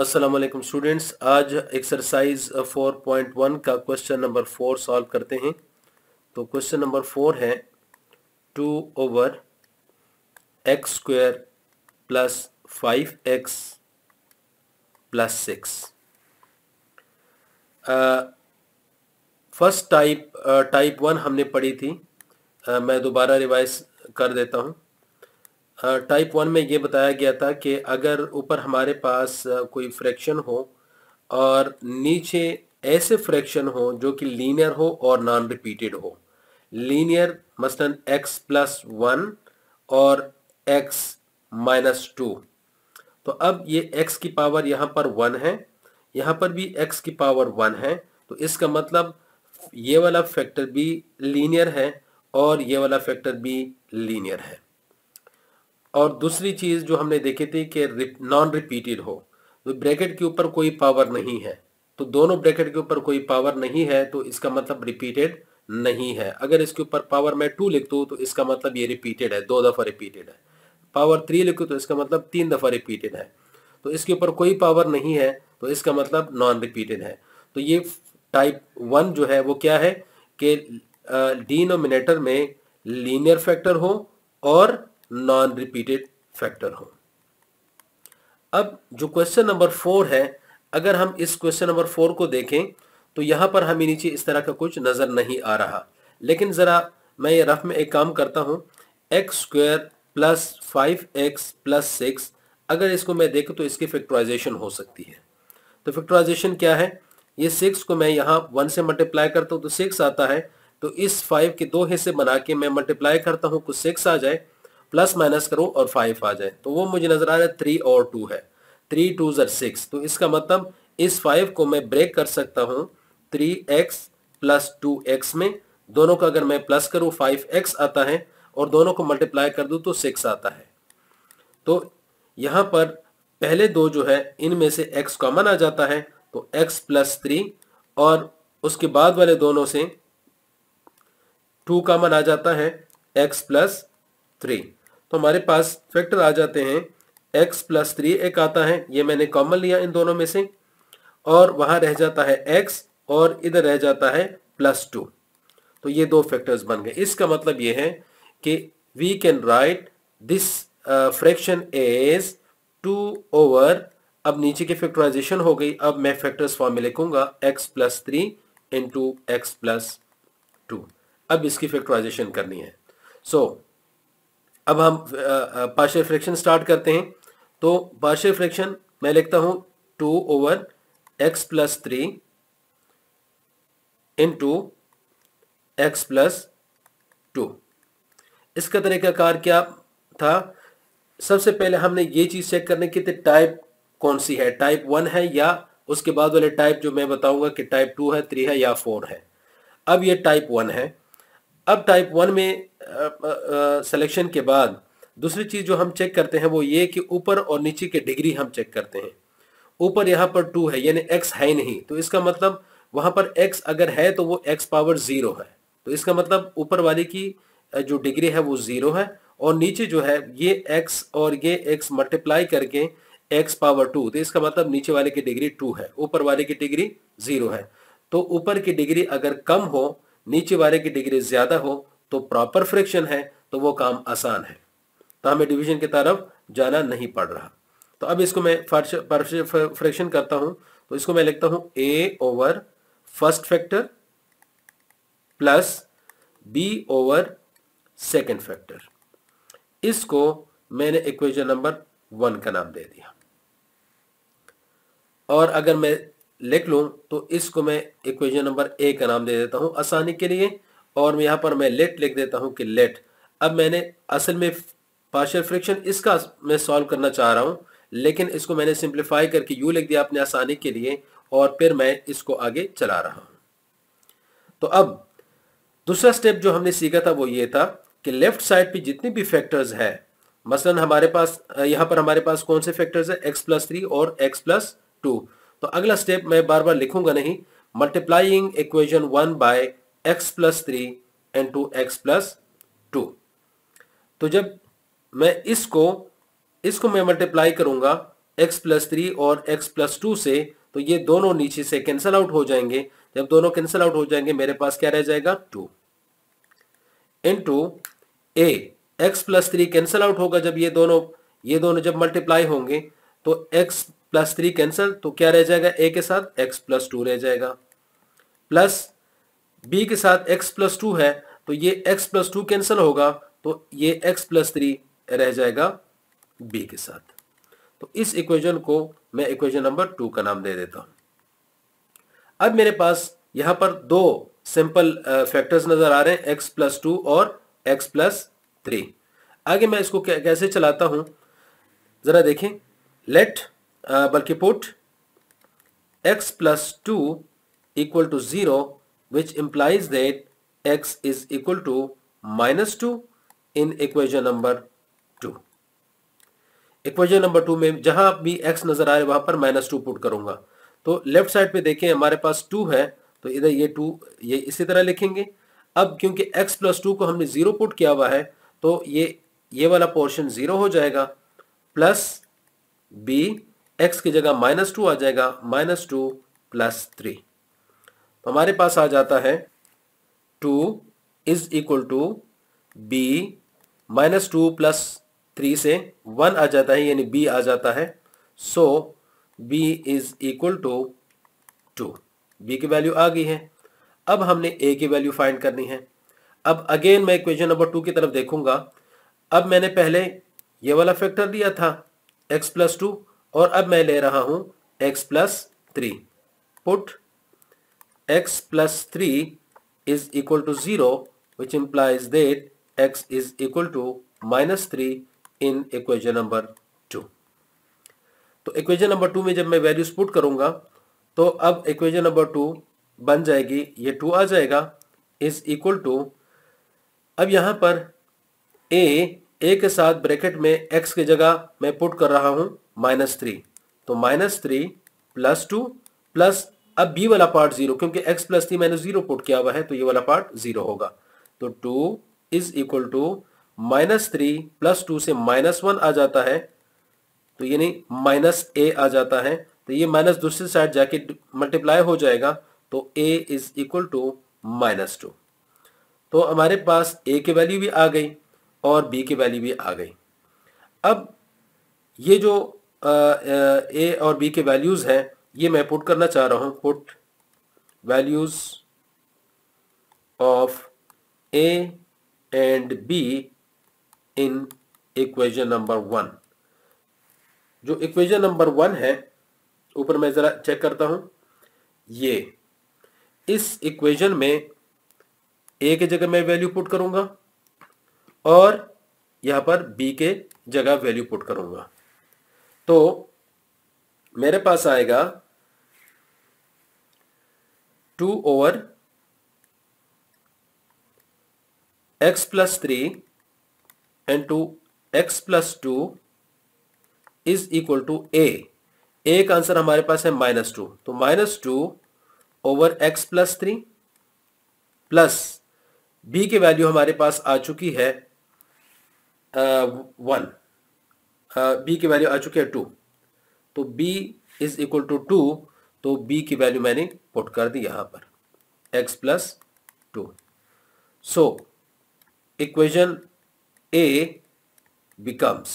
अस्सलाम वालेकुम स्टूडेंट्स आज एक्सरसाइज 4.1 का क्वेश्चन नंबर फोर सॉल्व करते हैं तो क्वेश्चन नंबर फोर है two over x square plus five x plus six first type type one हमने पढ़ी थी uh, मैं दोबारा रिवाइज कर देता हूँ टाइप वन में ये बताया गया था कि अगर ऊपर हमारे पास कोई फ्रैक्शन हो और नीचे ऐसे फ्रैक्शन हो जो कि लीनियर हो और नॉन रिपीटेड हो लीनियर मसलन x प्लस वन और x माइनस टू तो अब ये x की पावर यहाँ पर वन है यहाँ पर भी x की पावर वन है तो इसका मतलब ये वाला फैक्टर भी लीनियर है और ये वाला फैक्टर भी लीनियर है और दूसरी चीज़ जो हमने देखी थी कि नॉन रिपीटेड हो तो ब्रैकेट के ऊपर कोई पावर नहीं है तो दोनों ब्रैकेट के ऊपर कोई पावर नहीं है तो इसका मतलब रिपीटेड नहीं है अगर इसके ऊपर पावर मैं टू लिख दू तो इसका मतलब ये रिपीटेड है दो दफ़ा रिपीटेड है पावर थ्री लिखू तो इसका मतलब तीन दफ़ा रिपीटेड है तो इसके ऊपर कोई पावर नहीं है तो इसका मतलब नॉन रिपीटेड है तो ये टाइप वन जो है वो क्या है कि डिनोमिनेटर में लीनियर फैक्टर हो और नॉन रिपीटेड फैक्टर हो अब जो क्वेश्चन नंबर फोर है अगर हम इस क्वेश्चन नंबर फोर को देखें तो यहाँ पर हमें नीचे इस तरह का कुछ नज़र नहीं आ रहा लेकिन ज़रा मैं ये रफ में एक काम करता हूँ x square plus five x plus six अगर इसको मैं देखूं तो इसकी फैक्ट्राइजेशन हो सकती है तो फैक्ट्राइजेशन क्या है ये सिक्स को मैं यहाँ वन से मल्टीप्लाई करता हूँ तो सिक्स आता है तो इस फाइव के दो हिस्से बना के मैं मल्टीप्लाई करता हूँ कुछ सिक्स आ जाए प्लस माइनस करो और फाइव आ जाए तो वो मुझे नजर आ रहा है थ्री और टू है थ्री टू जर सिक्स तो इसका मतलब इस फाइव को मैं ब्रेक कर सकता हूँ three x plus two x में दोनों का अगर मैं प्लस करूँ फाइव एक्स आता है और दोनों को मल्टीप्लाई कर दूँ तो सिक्स आता है तो यहाँ पर पहले दो जो है इनमें से एक्स कॉमन आ जाता है तो एक्स प्लस थ्री और उसके बाद वाले दोनों से टू कॉमन आ जाता है एक्स प्लस थ्री तो हमारे पास फैक्टर आ जाते हैं एक्स प्लस थ्री एक आता है ये मैंने कॉमन लिया इन दोनों में से और वहां रह जाता है एक्स और इधर रह जाता है प्लस टू तो ये दो फैक्टर्स बन गए इसका मतलब ये है कि we can write this fraction as two over अब नीचे की फैक्टराइजेशन हो गई अब मैं फैक्टर्स फॉर्म में लिखूंगा x plus three into x plus two अब इसकी फैक्टराइजेशन करनी है सो so, अब हम पार्शियल फ्रैक्शन स्टार्ट करते हैं तो पार्शियल फ्रैक्शन मैं लिखता हूं two over x plus three into x plus two इसका तरीका कार क्या था सबसे पहले हमने ये चीज़ चेक करने की थी टाइप कौन सी है टाइप वन है या उसके बाद वाले टाइप जो मैं बताऊंगा कि टाइप टू है थ्री है या फोर है अब ये टाइप वन है अब टाइप वन में सिलेक्शन के बाद दूसरी चीज़ जो हम चेक करते हैं वो ये कि ऊपर और नीचे की डिग्री हम चेक करते हैं ऊपर यहाँ पर टू है यानी एक्स है नहीं तो इसका मतलब वहाँ पर एक्स अगर है तो वो एक्स पावर ज़ीरो है तो इसका मतलब ऊपर वाले की जो डिग्री है वो ज़ीरो है और नीचे जो है ये एक्स और ये एक्स मल्टीप्लाई करके एक्स पावर टू तो इसका मतलब नीचे वाले की डिग्री टू है ऊपर वाले की डिग्री ज़ीरो है तो ऊपर की डिग्री अगर कम हो नीचे वाले की डिग्री ज्यादा हो तो प्रॉपर फ्रिक्शन है तो वो काम आसान है तो हमें डिवीजन की तरफ जाना नहीं पड़ रहा तो अब इसको मैं फ्रिक्शन करता हूं तो इसको मैं लिखता हूं a over first factor plus b over second factor इसको मैंने इक्वेशन नंबर वन का नाम दे दिया और अगर मैं लिख लूँ तो इसको मैं इक्वेशन नंबर ए का नाम दे देता हूं आसानी के लिए और मैं यहाँ पर मैं लेट लिख देता हूं कि लेट अब मैंने असल में पार्शियल फ्रिक्शन इसका मैं सॉल्व करना चाह रहा हूं लेकिन इसको मैंने सिंप्लीफाई करके यू लिख दिया अपने आसानी के लिए और फिर मैं इसको आगे चला रहा हूं तो अब दूसरा स्टेप जो हमने सीखा था वो ये था कि लेफ्ट साइड पे जितनी भी फैक्टर्स है मसलन हमारे पास यहां पर हमारे पास कौन से फैक्टर्स है एक्स प्लस थ्री और एक्स प्लस टू तो अगला स्टेप मैं बार बार लिखूंगा नहीं multiplying equation one by x plus three two x plus two तो जब मैं इसको इसको मैं मल्टीप्लाई करूंगा एक्स प्लस थ्री और एक्स प्लस टू से तो ये दोनों नीचे से कैंसल आउट हो जाएंगे जब दोनों कैंसल आउट हो जाएंगे मेरे पास क्या रह जाएगा टू टू ए x plus three cancel out होगा जब ये दोनों ये दोनों जब मल्टीप्लाई होंगे तो x प्लस थ्री कैंसल तो क्या रह जाएगा a के साथ x प्लस टू रह जाएगा प्लस b के साथ x प्लस टू है तो ये x प्लस टू कैंसिल होगा तो ये x प्लस थ्री रह जाएगा b के साथ तो इस इक्वेशन को मैं इक्वेशन नंबर टू का नाम दे देता हूं अब मेरे पास यहां पर दो सिंपल फैक्टर्स नज़र आ रहे हैं x प्लस टू और x प्लस थ्री आगे मैं इसको कैसे चलाता हूं ज़रा देखें लेट uh, बल्कि put x plus two equal to zero which implies that x is equal to minus two in equation number two equation number two में जहां भी x नजर आए वहां पर माइनस टू पुट करूंगा तो लेफ्ट साइड पे देखें हमारे पास टू है तो इधर ये टू ये इसी तरह लिखेंगे अब क्योंकि x प्लस टू को हमने जीरो पुट किया हुआ है तो ये ये वाला पोर्शन जीरो हो जाएगा प्लस बी एक्स की जगह माइनस टू आ जाएगा माइनस टू प्लस थ्री तो हमारे पास आ जाता है two is equal to b minus two plus three से वन आ जाता है यानी बी आ जाता है so b is equal to two b की वैल्यू आ गई है अब हमने ए की वैल्यू फाइंड करनी है अब अगेन मैं इक्वेशन नंबर टू की तरफ देखूंगा अब मैंने पहले ये वाला फैक्टर लिया था एक्स प्लस टू और अब मैं ले रहा हूं x plus three put x plus three is equal to zero which implies that x is equal to minus three in equation number two तो इक्वेजन नंबर टू में जब मैं वैल्यूज पुट करूंगा तो अब इक्वेजन नंबर टू बन जाएगी ये टू आ जाएगा इज इक्वल टू अब यहां पर ए ए के साथ ब्रैकेट में एक्स की जगह मैं पुट कर रहा हूं माइनस थ्री तो minus three plus two plus अब बी वाला पार्ट जीरो क्योंकि एक्स प्लस थ्री मैंने जीरो पुट किया हुआ है तो ये वाला पार्ट जीरो होगा तो two is equal to minus three plus two से माइनस वन आ जाता है तो यानी माइनस ए आ जाता है तो ये माइनस तो दूसरी साइड जाके मल्टीप्लाई हो जाएगा तो a is equal to minus two तो हमारे पास ए की वैल्यू भी आ गई और बी की वैल्यू भी आ गई अब ये जो ए और बी के वैल्यूज़ हैं ये मैं पुट करना चाह रहा हूँ put values of A and B in equation number one जो इक्वेशन नंबर वन है ऊपर मैं ज़रा चेक करता हूँ ये इस इक्वेशन में ए के जगह मैं वैल्यू पुट करूँगा और यहाँ पर बी के जगह वैल्यू पुट करूँगा तो मेरे पास आएगा two over x plus three and two x plus two is equal to a a का आंसर हमारे पास है माइनस टू तो minus two over x plus three plus b की वैल्यू हमारे पास आ चुकी है वन uh, बी uh, की वैल्यू आ चुकी है टू तो B is equal to two तो बी की वैल्यू मैंने पुट कर दी यहां पर x plus to so equation a becomes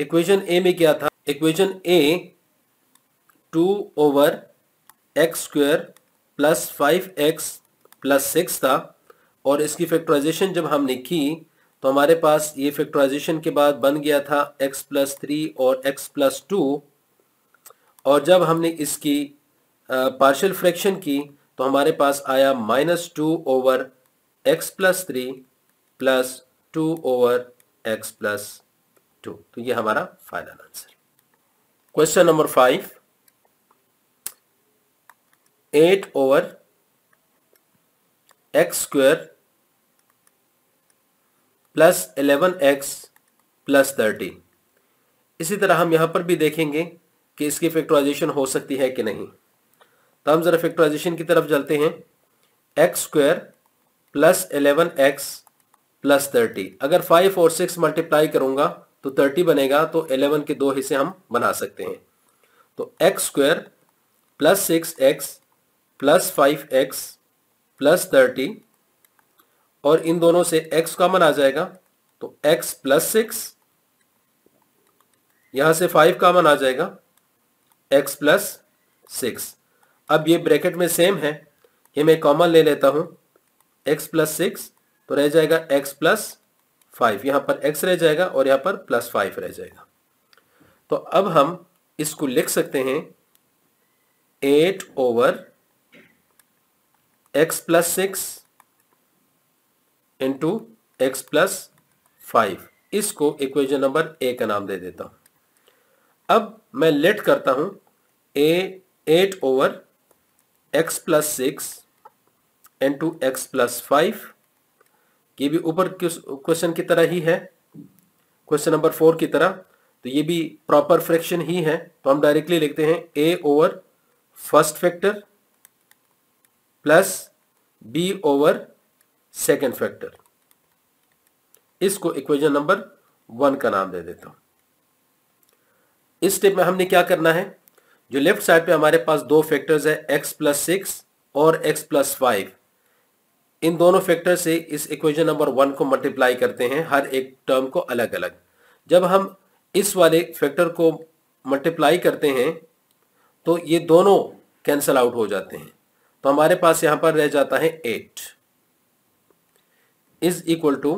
equation a में क्या था equation a two over x square plus five x plus six था और इसकी फैक्टराइजेशन जब हमने की तो हमारे पास ये फैक्टराइजेशन के बाद बन गया था x प्लस थ्री और x प्लस टू और जब हमने इसकी पार्शियल फ्रैक्शन की तो हमारे पास आया minus two over x plus three plus two over x plus two तो ये हमारा final answer question number five eight over x square plus eleven x plus thirty इसी तरह हम यहां पर भी देखेंगे कि इसकी फैक्टराइजेशन हो सकती है कि नहीं तो हम ज़रा फैक्टराइजेशन की तरफ चलते हैं x square plus eleven x plus thirty अगर फाइव और सिक्स मल्टीप्लाई करूंगा तो थर्टी बनेगा तो एलेवन के दो हिस्से हम बना सकते हैं तो x square plus six x plus five x plus thirty और इन दोनों से x कॉमन आ जाएगा तो x प्लस सिक्स यहां से फाइव कॉमन आ जाएगा x प्लस सिक्स अब ये ब्रैकेट में सेम है ये मैं कॉमन ले लेता हूं x प्लस सिक्स तो रह जाएगा x प्लस फाइव यहां पर x रह जाएगा और यहां पर प्लस फाइव रह जाएगा तो अब हम इसको लिख सकते हैं eight over x plus six into x plus five इसको इक्वेशन नंबर ए का नाम दे देता हूं अब मैं लेट करता हूं a eight over x plus six into x plus five ये भी ऊपर क्वेश्चन की तरह ही है क्वेश्चन नंबर फोर की तरह तो ये भी प्रॉपर फ्रैक्शन ही है तो हम डायरेक्टली लिखते हैं a over first factor plus b over second factor इसको इक्वेशन नंबर वन का नाम दे देता हूं इस स्टेप में हमने क्या करना है जो लेफ्ट साइड पे हमारे पास दो फैक्टर्स है एक्स प्लस सिक्स और एक्स प्लस फाइव इन दोनों फैक्टर से इस इक्वेशन नंबर वन को मल्टीप्लाई करते हैं हर एक टर्म को अलग अलग जब हम इस वाले फैक्टर को मल्टीप्लाई करते हैं तो ये दोनों कैंसल आउट हो जाते हैं तो हमारे पास यहां पर रह जाता है एट इज इक्वल टू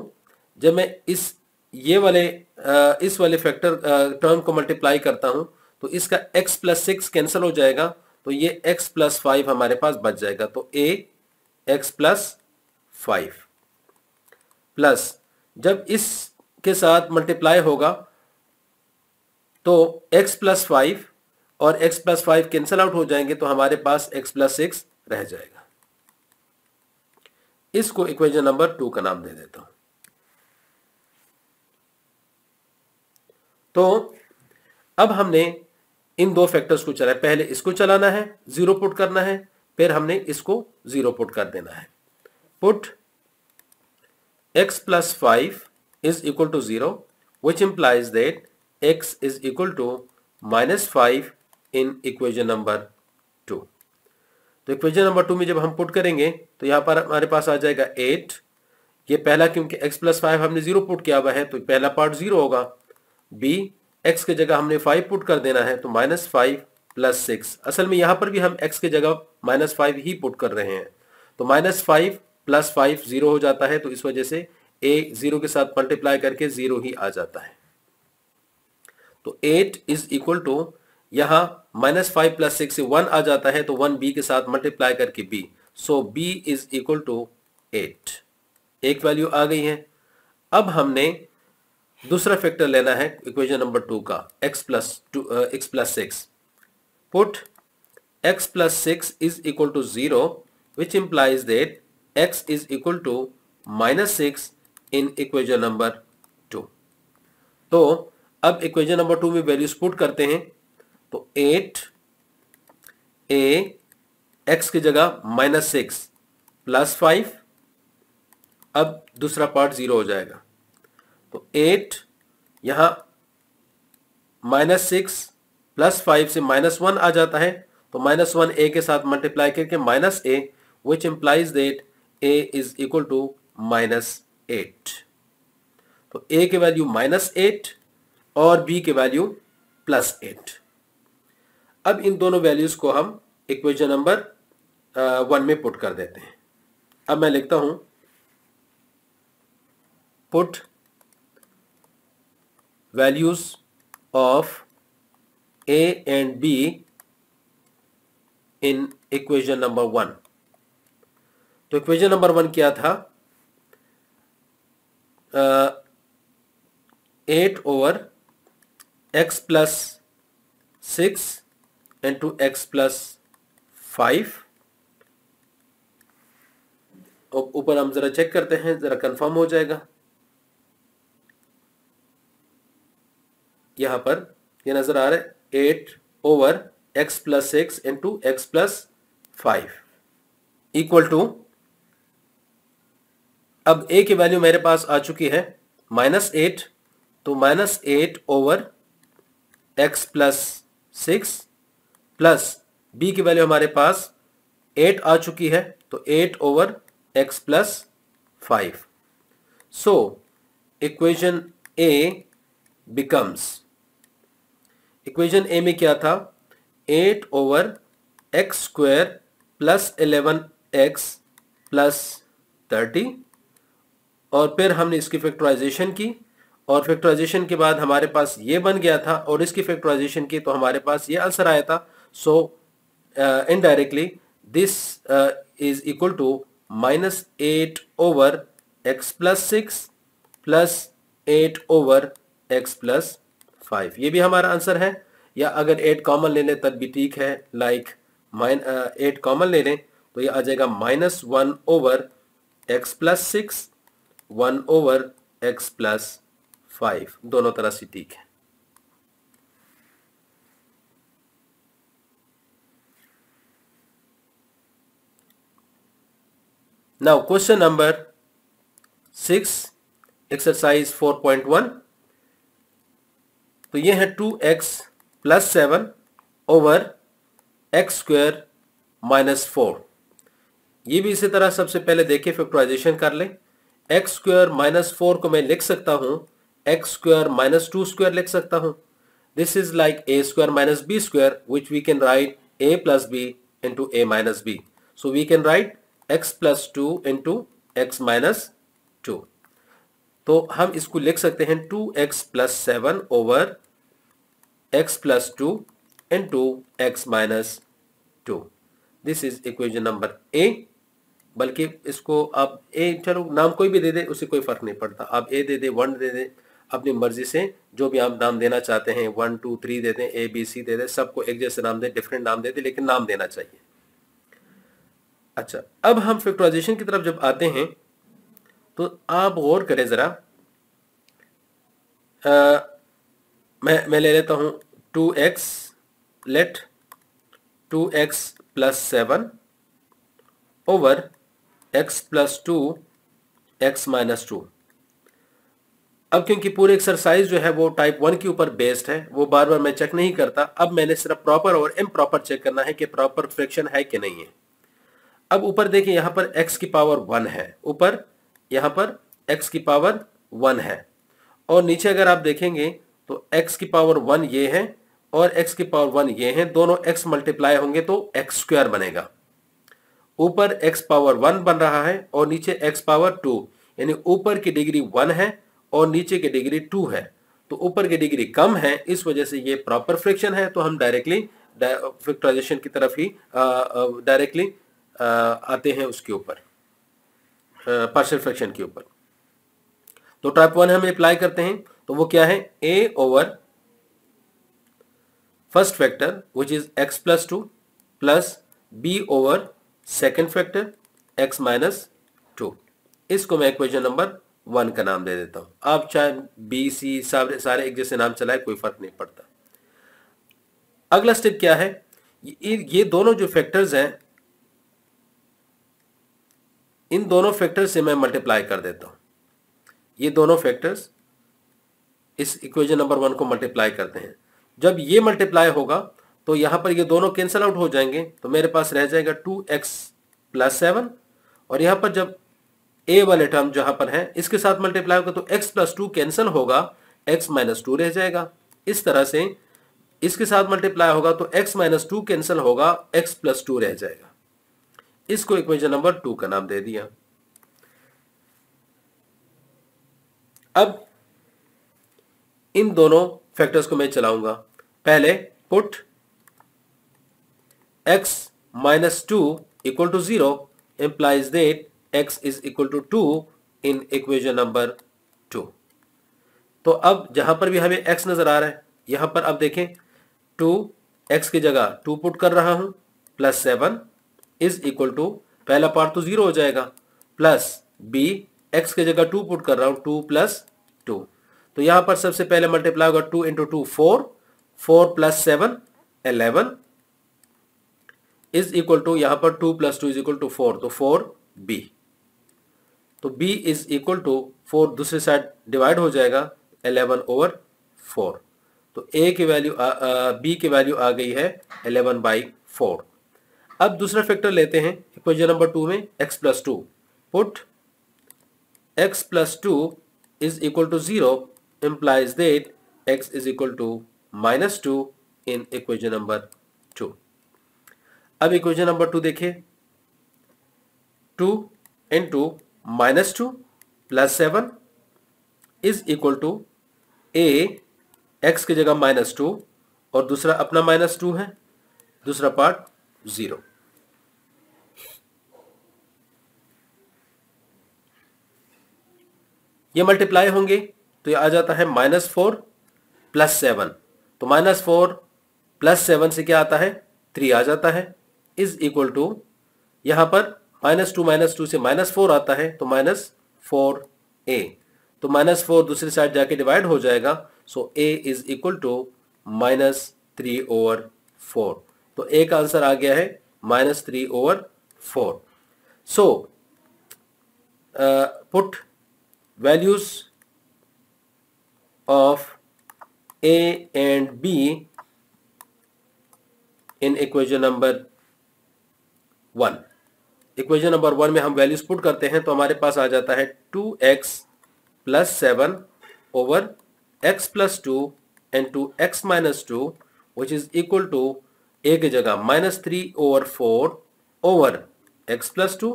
जब मैं इस ये वाले इस वाले फैक्टर टर्म को मल्टीप्लाई करता हूं तो इसका x प्लस सिक्स कैंसिल हो जाएगा तो ये x प्लस फाइव हमारे पास बच जाएगा तो a x plus five plus जब इस के साथ मल्टीप्लाई होगा तो x प्लस फाइव और x plus five cancel out हो जाएंगे तो हमारे पास x प्लस सिक्स रह जाएगा इसको इक्वेशन नंबर टू का नाम दे देता हूं तो अब हमने इन दो फैक्टर्स को चलाया पहले इसको चलाना है जीरो पुट करना है फिर हमने इसको जीरो पुट कर देना है put x plus five is equal to zero which implies that x is equal to minus five in equation number two तो इक्वेशन नंबर टू में जब हम पुट करेंगे तो यहाँ पर हमारे पास आ जाएगा एट ये पहला क्योंकि एक्स प्लस फाइव हमने जीरो पुट किया हुआ है तो पहला पार्ट जीरो होगा बी एक्स की जगह हमने फाइव पुट कर देना है तो माइनस फाइव प्लस सिक्स असल में यहाँ पर भी हम एक्स की जगह माइनस फाइव ही पुट कर रहे हैं तो minus five plus five zero हो जाता है तो इस वजह से ए जीरो के साथ मल्टीप्लाई करके जीरो ही आ जाता है तो एट इज इक्वल टू यहाँ minus five plus six one आ जाता है तो वन बी के साथ मल्टीप्लाई करके b so b is equal to eight एक वैल्यू आ गई है अब हमने दूसरा फैक्टर लेना है इक्वेशन नंबर टू का x plus two x plus six put x plus six is equal to zero which implies that x is equal to minus six in equation number two तो अब equation number two में values put करते हैं तो eight ए X की जगह minus six plus five अब दूसरा पार्ट जीरो हो जाएगा तो एट यहां माइनस सिक्स प्लस फाइव से माइनस वन आ जाता है तो माइनस वन ए के साथ मल्टीप्लाई करके minus a which implies that a is equal to minus eight तो ए के वैल्यू माइनस एट और बी के वैल्यू प्लस एट अब इन दोनों वैल्यूज़ को हम इक्वेशन नंबर वन में पुट कर देते हैं अब मैं लिखता हूं put values of A and B in equation number one तो इक्वेशन नंबर वन क्या था eight over x plus six into x plus five ऊपर हम जरा चेक करते हैं जरा कंफर्म हो जाएगा यहां पर ये यह नज़र आ रहा है eight over x plus six into x plus five equal to अब ए की वैल्यू मेरे पास आ चुकी है माइनस एट तो minus eight over x plus six plus b की वैल्यू हमारे पास एट आ चुकी है तो eight over x plus five so equation a becomes equation a में क्या था eight over x square plus eleven x plus thirty और फिर हमने इसकी फैक्टराइजेशन की और फैक्टराइजेशन के बाद हमारे पास ये बन गया था और इसकी फैक्टराइजेशन की तो हमारे पास ये आंसर आया था So uh, indirectly this uh, is equal to minus 8 over x plus 6 plus 8 over x plus 5 ये भी हमारा आंसर है या अगर 8 कॉमन ले लें तब भी ठीक है लाइक माइन एट कॉमन ले लें तो ये आ जाएगा minus one over x plus six one over x plus five दोनों तरह से ठीक है Now question number 6 एक्सरसाइज 4.1 तो ये है 2x plus seven over x square minus four ये भी इसी तरह सबसे पहले देखिए फैक्टराइजेशन कर लें एक्स स्क्वायर माइनस फोर को मैं लिख सकता हूँ x square minus two square लिख सकता हूँ this is like a square minus b square which we can write a plus b into a minus b so we can write x plus two into x minus two तो हम इसको लिख सकते हैं two x plus seven over x plus two into x minus two this is equation number a बल्कि इसको आप ए चलो नाम कोई भी दे दे उसे कोई फर्क नहीं पड़ता आप ए दे दे वन दे दे अपनी मर्जी से जो भी आप नाम देना चाहते हैं वन टू थ्री दे दें ए बी सी दे दें सबको एक जैसे नाम दें डिफरेंट नाम दे दें लेकिन नाम देना चाहिए अच्छा अब हम फैक्टराइजेशन की तरफ जब आते हैं तो आप गौर करें ज़रा मैं मैं ले लेता हूं two x let two x plus seven over x plus two x minus two अब क्योंकि पूरी एक्सरसाइज जो है वो टाइप वन के ऊपर बेस्ड है वो बार बार मैं चेक नहीं करता अब मैंने सिर्फ प्रॉपर और इम चेक करना है कि प्रॉपर फ्रैक्शन है कि नहीं है अब ऊपर देखिए यहां पर x की पावर वन है ऊपर यहां पर x की पावर वन है और नीचे अगर आप देखेंगे तो x की पावर वन ये है और x की पावर वन ये है दोनों x मल्टीप्लाई होंगे तो एक्स स्क्वायर बनेगा ऊपर x पावर वन बन रहा है और नीचे x पावर टू यानी ऊपर की डिग्री वन है और नीचे की डिग्री टू है तो ऊपर की डिग्री कम है इस वजह से ये प्रॉपर फ्रिक्शन है तो हम डायरेक्टली फ्रिक्टराइजेशन की तरफ ही डायरेक्टली आते हैं उसके ऊपर पार्शल फ्रैक्शन के ऊपर तो टाइप वन हम अप्लाई करते हैं तो वो क्या है a over first factor which is x plus two plus b over second factor x minus two इसको मैं इक्वेशन नंबर वन का नाम दे देता हूं आप चाहे बी सी सारे सारे एक जैसे नाम चलाए कोई फर्क नहीं पड़ता अगला स्टेप क्या है ये, ये दोनों जो फैक्टर्स हैं इन दोनों फैक्टर्स से मैं मल्टीप्लाई कर देता हूं ये दोनों फैक्टर्स इस इक्वेशन नंबर वन को मल्टीप्लाई करते हैं जब ये मल्टीप्लाई होगा तो यहां पर ये दोनों कैंसल आउट हो जाएंगे तो मेरे पास रह जाएगा टू एक्स प्लस सेवन और यहां पर जब ए वाले टर्म जहां पर है इसके साथ मल्टीप्लाई होगा तो एक्स प्लस टू कैंसल होगा एक्स माइनस टू रह जाएगा इस तरह से इसके साथ मल्टीप्लाई होगा तो एक्स माइनस टू कैंसल होगा एक्स प्लस टू रह जाएगा इसको इक्वेशन नंबर टू का नाम दे दिया अब इन दोनों फैक्टर्स को मैं चलाऊंगा पहले put x minus two equal to zero implies that x is equal to two in equation number two तो अब जहां पर भी हमें x नजर आ रहा है यहां पर अब देखें टू x की जगह टू पुट कर रहा हूं plus seven is equal to पहला पार्ट तो जीरो हो जाएगा प्लस बी एक्स की जगह टू पुट कर रहा हूं टू प्लस टू तो यहां पर सबसे पहले मल्टीप्लाई होगा two into two four four plus seven eleven is equal to यहां पर two plus two is equal to four तो फोर बी तो B is equal to four दूसरे साइड डिवाइड हो जाएगा एलेवन ओवर फोर तो A की value B की वैल्यू आ गई है एलेवन बाई फोर अब दूसरा फैक्टर लेते हैं इक्वेशन नंबर टू में x plus two put x plus two is equal to zero implies that x is equal to minus two in equation number two अब equation number two देखिए two in two minus two plus seven is equal to A X की जगह minus two और दूसरा अपना minus two है दूसरा part zero ये मल्टीप्लाई होंगे तो ये आ जाता है माइनस फोर प्लस सेवन तो माइनस फोर प्लस सेवन से क्या आता है थ्री आ जाता है इज इक्वल टू यहां पर माइनस टू माइनस टू से माइनस फोर आता है तो माइनस फोर ए तो माइनस फोर दूसरी साइड जाके डिवाइड हो जाएगा so A is equal to minus three over four तो ए का आंसर आ गया है minus three over four so put values of A and B in equation number one equation number one में हम वैल्यूज पुट करते हैं तो हमारे पास आ जाता है two x plus seven over x plus two and two x minus two which is equal to एक जगह minus three over four over x plus two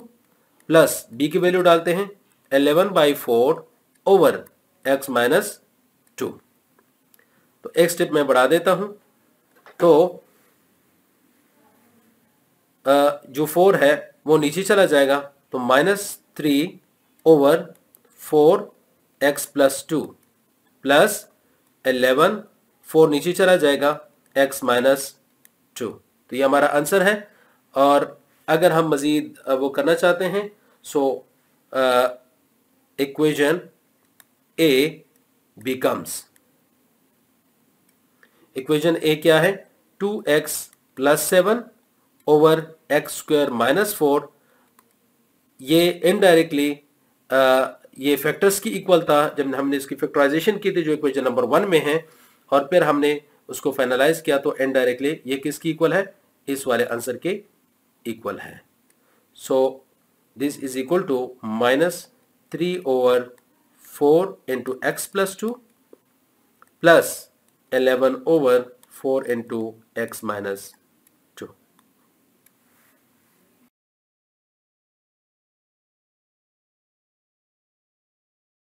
plus D की वैल्यू डालते हैं eleven by four over X minus two तो एक step मैं बढ़ा देता हूं तो जो फोर है वो नीचे चला जाएगा तो minus three over four X plus two plus eleven four नीचे चला जाएगा एक्स माइनस टू तो ये हमारा आंसर है और अगर हम मज़ीद वो करना चाहते हैं so equation A becomes equation A क्या है two x plus seven over x square minus four ये इनडायरेक्टली ये फैक्टर्स की इक्वल था जब हमने इसकी फैक्टराइजेशन की थी जो इक्वेशन नंबर वन में है और फिर हमने उसको फाइनलाइज किया तो इनडायरेक्टली ये किसकी इक्वल है इस वाले आंसर के इक्वल है so this is equal to minus three over four into x plus two plus eleven over four into x minus